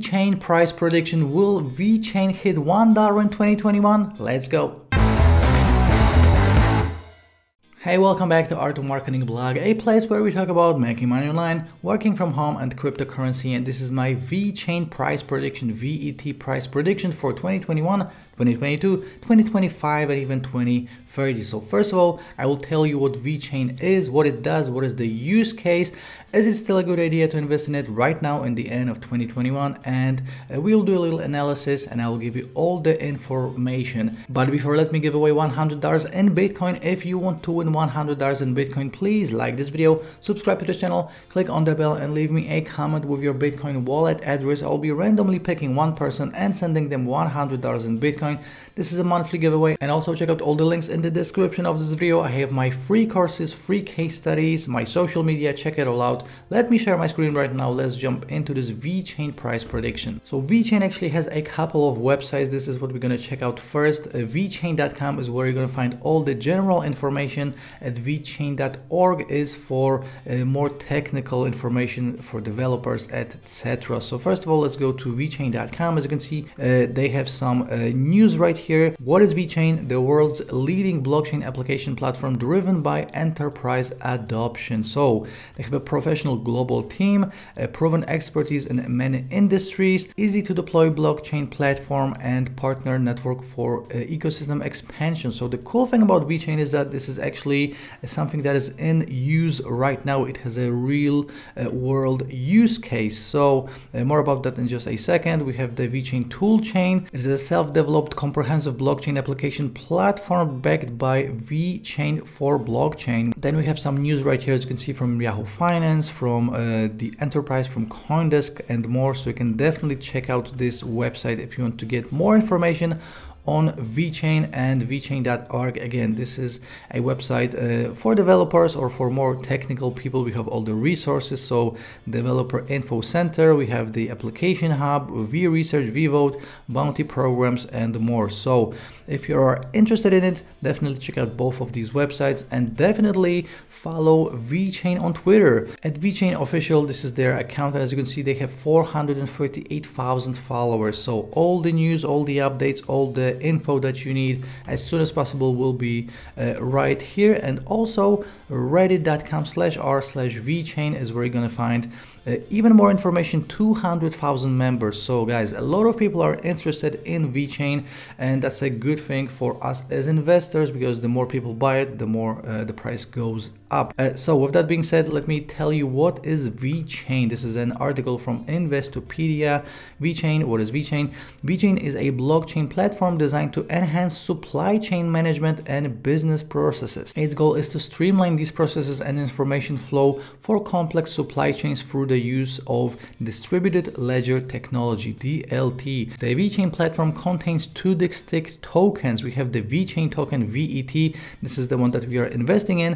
chain price prediction. Will chain hit $1 in 2021? Let's go. Hey, welcome back to Art of Marketing Blog, a place where we talk about making money online, working from home, and cryptocurrency. And this is my chain price prediction, VET price prediction for 2021. 2022, 2025, and even 2030. So first of all, I will tell you what VeChain is, what it does, what is the use case, is it still a good idea to invest in it right now in the end of 2021? And uh, we'll do a little analysis and I will give you all the information. But before let me give away $100 in Bitcoin, if you want to win $100 in Bitcoin, please like this video, subscribe to the channel, click on the bell and leave me a comment with your Bitcoin wallet address. I'll be randomly picking one person and sending them $100 in Bitcoin this is a monthly giveaway and also check out all the links in the description of this video. I have my free courses, free case studies, my social media, check it all out. Let me share my screen right now. Let's jump into this VeChain price prediction. So VeChain actually has a couple of websites. This is what we're going to check out first. Uh, VeChain.com is where you're going to find all the general information at VeChain.org is for uh, more technical information for developers, etc. So first of all, let's go to VeChain.com. As you can see, uh, they have some uh, news right here. What is VeChain? The world's leading blockchain application platform driven by enterprise adoption. So they have a professional global team, a proven expertise in many industries, easy to deploy blockchain platform and partner network for uh, ecosystem expansion. So the cool thing about VeChain is that this is actually something that is in use right now. It has a real uh, world use case. So uh, more about that in just a second. We have the VeChain chain. It is a self-developed developed comprehensive blockchain application platform backed by VChain for blockchain. Then we have some news right here, as you can see from Yahoo Finance, from uh, the enterprise, from Coindesk and more. So you can definitely check out this website if you want to get more information on VChain and VChain.org. Again, this is a website uh, for developers or for more technical people. We have all the resources. So developer info center, we have the application hub, vResearch, vVote, bounty programs, and more. So if you are interested in it, definitely check out both of these websites and definitely follow VChain on Twitter at VChain official. This is their account. And as you can see, they have 438,000 followers. So all the news, all the updates, all the info that you need as soon as possible will be uh, right here and also reddit.com slash r slash vchain is where you're gonna find uh, even more information 200,000 members so guys a lot of people are interested in vchain and that's a good thing for us as investors because the more people buy it the more uh, the price goes up uh, so with that being said let me tell you what is vchain this is an article from investopedia vchain what is vchain vchain is a blockchain platform designed to enhance supply chain management and business processes. Its goal is to streamline these processes and information flow for complex supply chains through the use of distributed ledger technology, DLT. The VeChain platform contains two distinct tokens. We have the VeChain token, VET, this is the one that we are investing in,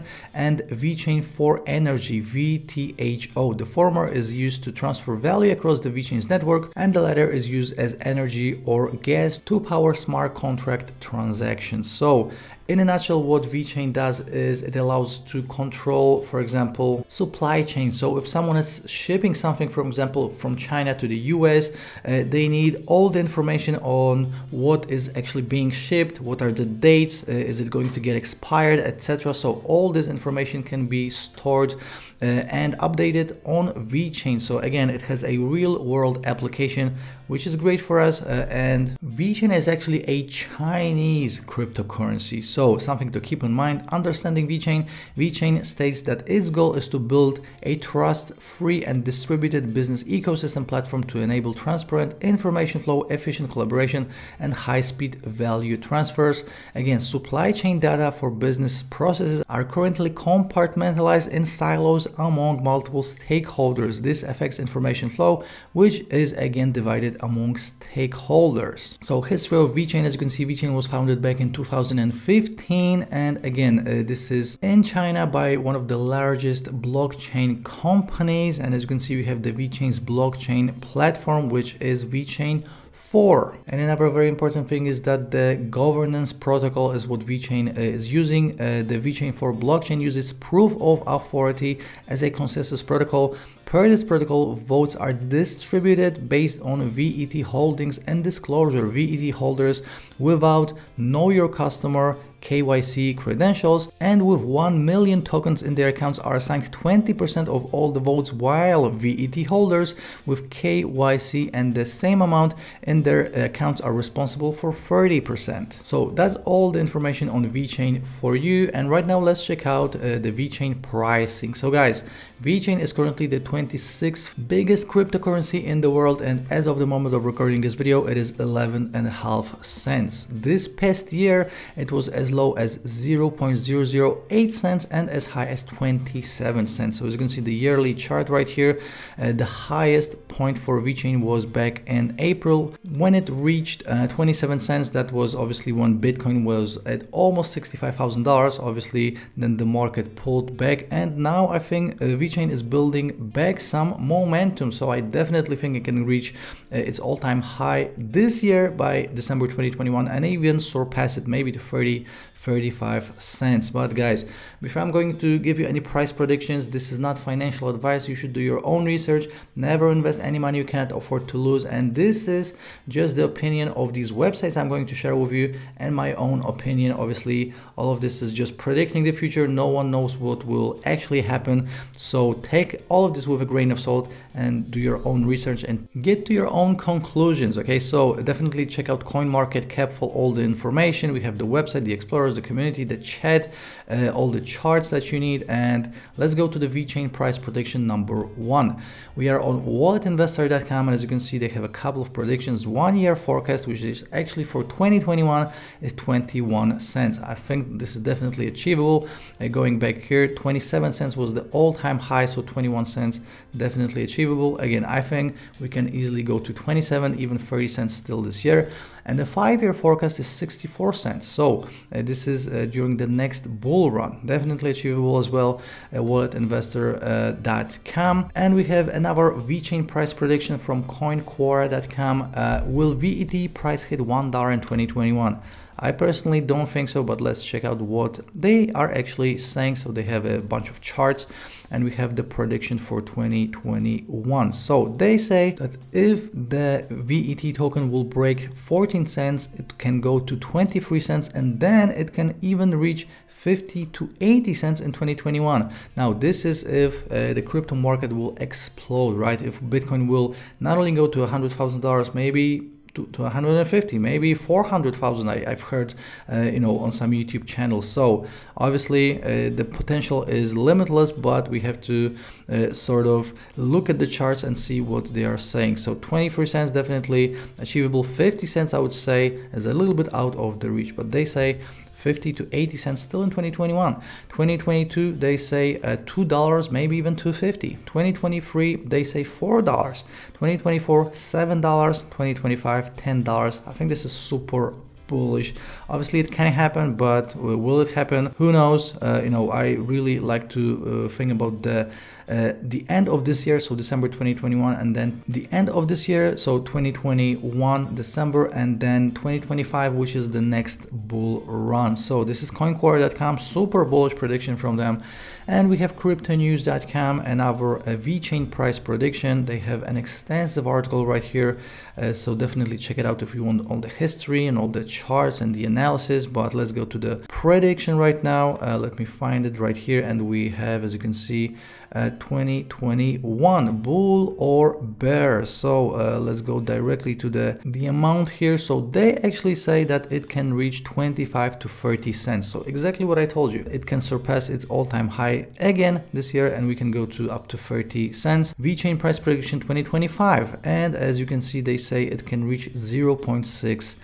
and VeChain for Energy, VTHO. The former is used to transfer value across the VeChain's network, and the latter is used as energy or gas to power smart smart contract transactions. So in a nutshell, what VeChain does is it allows to control, for example, supply chain. So if someone is shipping something, for example, from China to the US, uh, they need all the information on what is actually being shipped, what are the dates, uh, is it going to get expired, etc. So all this information can be stored uh, and updated on VeChain. So again, it has a real world application, which is great for us. Uh, and VeChain is actually a Chinese cryptocurrency. So so something to keep in mind, understanding VeChain, VeChain states that its goal is to build a trust-free and distributed business ecosystem platform to enable transparent information flow, efficient collaboration, and high-speed value transfers. Again, supply chain data for business processes are currently compartmentalized in silos among multiple stakeholders. This affects information flow, which is again divided among stakeholders. So history of VeChain, as you can see, VeChain was founded back in 2005 15 and again uh, this is in China by one of the largest blockchain companies and as you can see we have the VeChain's blockchain platform which is VeChain 4 and another very important thing is that the governance protocol is what VeChain uh, is using uh, the VeChain 4 blockchain uses proof of authority as a consensus protocol per this protocol votes are distributed based on VET holdings and disclosure VET holders without know your customer KYC credentials, and with 1 million tokens in their accounts are assigned 20% of all the votes, while VET holders with KYC and the same amount in their accounts are responsible for 30%. So that's all the information on VeChain for you. And right now, let's check out uh, the VeChain pricing. So guys, VeChain is currently the 26th biggest cryptocurrency in the world. And as of the moment of recording this video, it is 11 and a half cents. This past year, it was as as low as 0.008 cents and as high as 27 cents. So as you can see the yearly chart right here, uh, the highest point for VeChain was back in April when it reached uh, 27 cents. That was obviously when Bitcoin was at almost $65,000. Obviously, then the market pulled back and now I think uh, VeChain is building back some momentum. So I definitely think it can reach uh, its all-time high this year by December 2021 and even surpass it maybe to 30 35 cents but guys before i'm going to give you any price predictions this is not financial advice you should do your own research never invest any money you cannot afford to lose and this is just the opinion of these websites i'm going to share with you and my own opinion obviously all of this is just predicting the future no one knows what will actually happen so take all of this with a grain of salt and do your own research and get to your own conclusions okay so definitely check out CoinMarketCap for all the information we have the website the explorers, the community, the chat, uh, all the charts that you need. And let's go to the VeChain price prediction number one. We are on walletinvestor.com and as you can see, they have a couple of predictions. One year forecast, which is actually for 2021 is 21 cents. I think this is definitely achievable. Uh, going back here, 27 cents was the all time high. So 21 cents, definitely achievable. Again, I think we can easily go to 27, even 30 cents still this year. And the five year forecast is 64 cents. So uh, uh, this is uh, during the next bull run. Definitely achievable as well, walletinvestor.com. Uh, and we have another VChain price prediction from coinquora.com. will VET price hit $1 in 2021? I personally don't think so, but let's check out what they are actually saying. So they have a bunch of charts and we have the prediction for 2021. So they say that if the VET token will break 14 cents, it can go to 23 cents and then it can even reach 50 to 80 cents in 2021. Now this is if uh, the crypto market will explode, right? If Bitcoin will not only go to $100,000, maybe to, 150, maybe 400,000. I've heard, uh, you know, on some YouTube channels. So obviously uh, the potential is limitless, but we have to uh, sort of look at the charts and see what they are saying. So 23 cents definitely achievable. 50 cents, I would say, is a little bit out of the reach, but they say 50 to 80 cents still in 2021 2022 they say uh, two dollars maybe even 250 2023 they say four dollars 2024 seven dollars 2025 ten dollars i think this is super bullish obviously it can happen but uh, will it happen who knows uh, you know i really like to uh, think about the uh, the end of this year, so December 2021, and then the end of this year, so 2021 December, and then 2025, which is the next bull run. So this is CoinCore.com, super bullish prediction from them, and we have CryptoNews.com, our uh, VChain price prediction. They have an extensive article right here, uh, so definitely check it out if you want all the history and all the charts and the analysis. But let's go to the prediction right now. Uh, let me find it right here, and we have, as you can see, uh, 2021 bull or bear so uh, let's go directly to the the amount here so they actually say that it can reach 25 to 30 cents so exactly what i told you it can surpass its all-time high again this year and we can go to up to 30 cents vchain price prediction 2025 and as you can see they say it can reach 0.6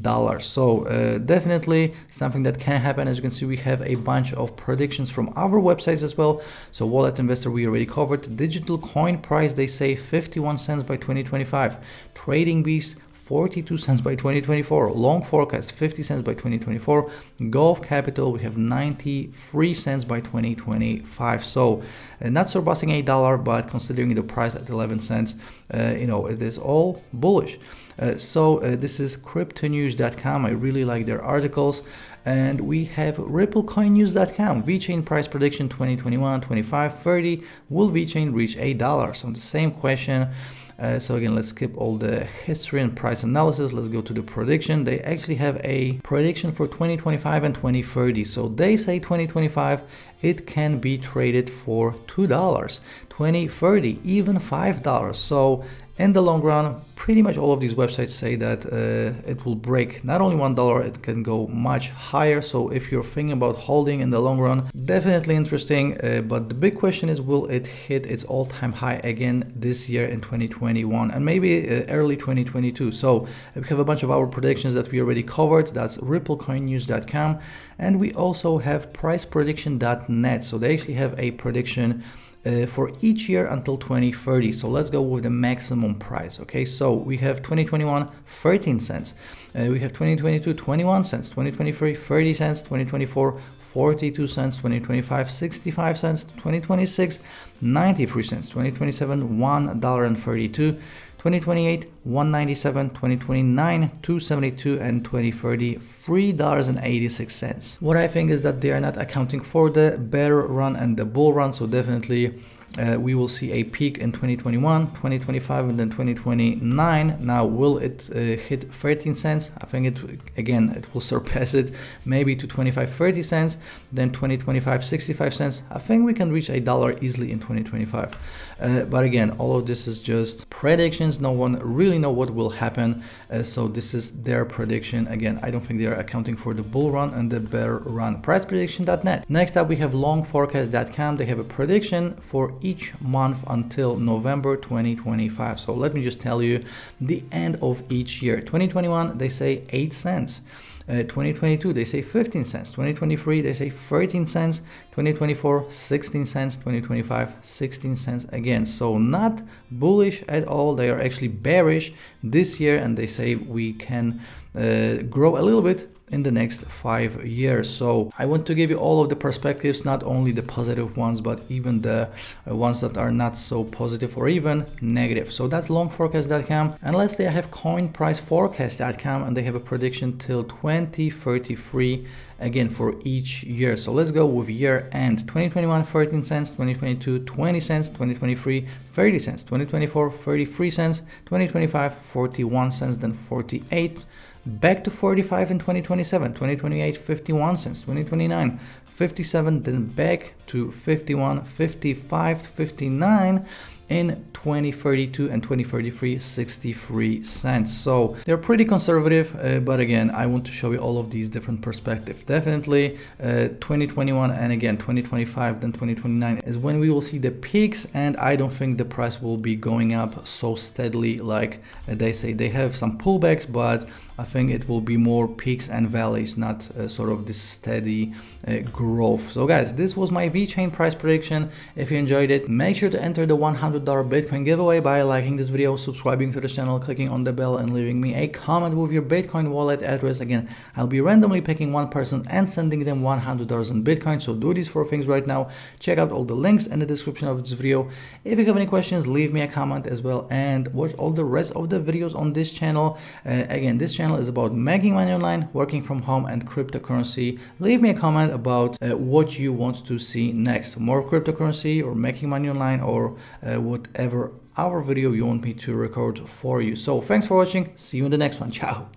dollars so uh, definitely something that can happen as you can see we have a bunch of predictions from other websites as well so wallet investor we already covered digital coin price they say 51 cents by 2025 trading beast 42 cents by 2024. Long forecast 50 cents by 2024. Gulf Capital we have 93 cents by 2025. So uh, not surpassing eight dollar, but considering the price at 11 cents, uh, you know it is all bullish. Uh, so uh, this is cryptonews.com. I really like their articles. And we have ripplecoinnews.com, VeChain price prediction 2021, 25, 30. Will VeChain reach $8? On the same question uh, so again, let's skip all the history and price analysis. Let's go to the prediction. They actually have a prediction for 2025 and 2030. So they say 2025, it can be traded for $2, 2030, even $5. So in the long run, pretty much all of these websites say that uh, it will break not only $1, it can go much higher. So if you're thinking about holding in the long run, definitely interesting. Uh, but the big question is, will it hit its all-time high again this year in 2021 and maybe uh, early 2022? So we have a bunch of our predictions that we already covered. That's ripplecoinnews.com. And we also have priceprediction.net. So they actually have a prediction uh, for each year until 2030. So let's go with the maximum price. Okay, so we have 2021, 13 cents. Uh, we have 2022, 21 cents. 2023, 30 cents. 2024, 42 cents. 2025, 65 cents. 2026, 93 cents. 2027, $1.32. 2028 197 2029 272 and 2030 $3.86 what i think is that they are not accounting for the bear run and the bull run so definitely uh, we will see a peak in 2021, 2025, and then 2029. Now, will it uh, hit 13 cents? I think it, again, it will surpass it maybe to 25, 30 cents, then 20, 25, 65 cents. I think we can reach a dollar easily in 2025. Uh, but again, all of this is just predictions. No one really know what will happen. Uh, so this is their prediction. Again, I don't think they are accounting for the bull run and the bear run priceprediction.net. Next up, we have longforecast.com. They have a prediction for each month until November 2025. So let me just tell you the end of each year. 2021, they say 8 cents. Uh, 2022 they say 15 cents 2023 they say 13 cents 2024 16 cents 2025 16 cents again so not bullish at all they are actually bearish this year and they say we can uh, grow a little bit in the next five years. So I want to give you all of the perspectives, not only the positive ones, but even the uh, ones that are not so positive or even negative. So that's longforecast.com. And lastly, I have coinpriceforecast.com and they have a prediction till 2033 again for each year. So let's go with year end 2021 13 cents, 2022 20 cents, 2023 30 cents, 2024 33 cents, 2025 41 cents, then 48 back to 45 in 2027, 2028, 51 cents, 2029, 57, then back to 51, 55 59 in 2032 and 2033 63 cents so they're pretty conservative uh, but again i want to show you all of these different perspectives definitely uh, 2021 and again 2025 then 2029 is when we will see the peaks and i don't think the price will be going up so steadily like uh, they say they have some pullbacks but I think it will be more peaks and valleys, not uh, sort of this steady uh, growth. So guys, this was my VeChain price prediction. If you enjoyed it, make sure to enter the $100 Bitcoin giveaway by liking this video, subscribing to the channel, clicking on the bell and leaving me a comment with your Bitcoin wallet address. Again, I'll be randomly picking one person and sending them $100 in Bitcoin. So do these four things right now. Check out all the links in the description of this video. If you have any questions, leave me a comment as well and watch all the rest of the videos on this channel. Uh, again, this channel channel is about making money online, working from home and cryptocurrency. Leave me a comment about uh, what you want to see next, more cryptocurrency or making money online or uh, whatever other video you want me to record for you. So thanks for watching. See you in the next one. Ciao.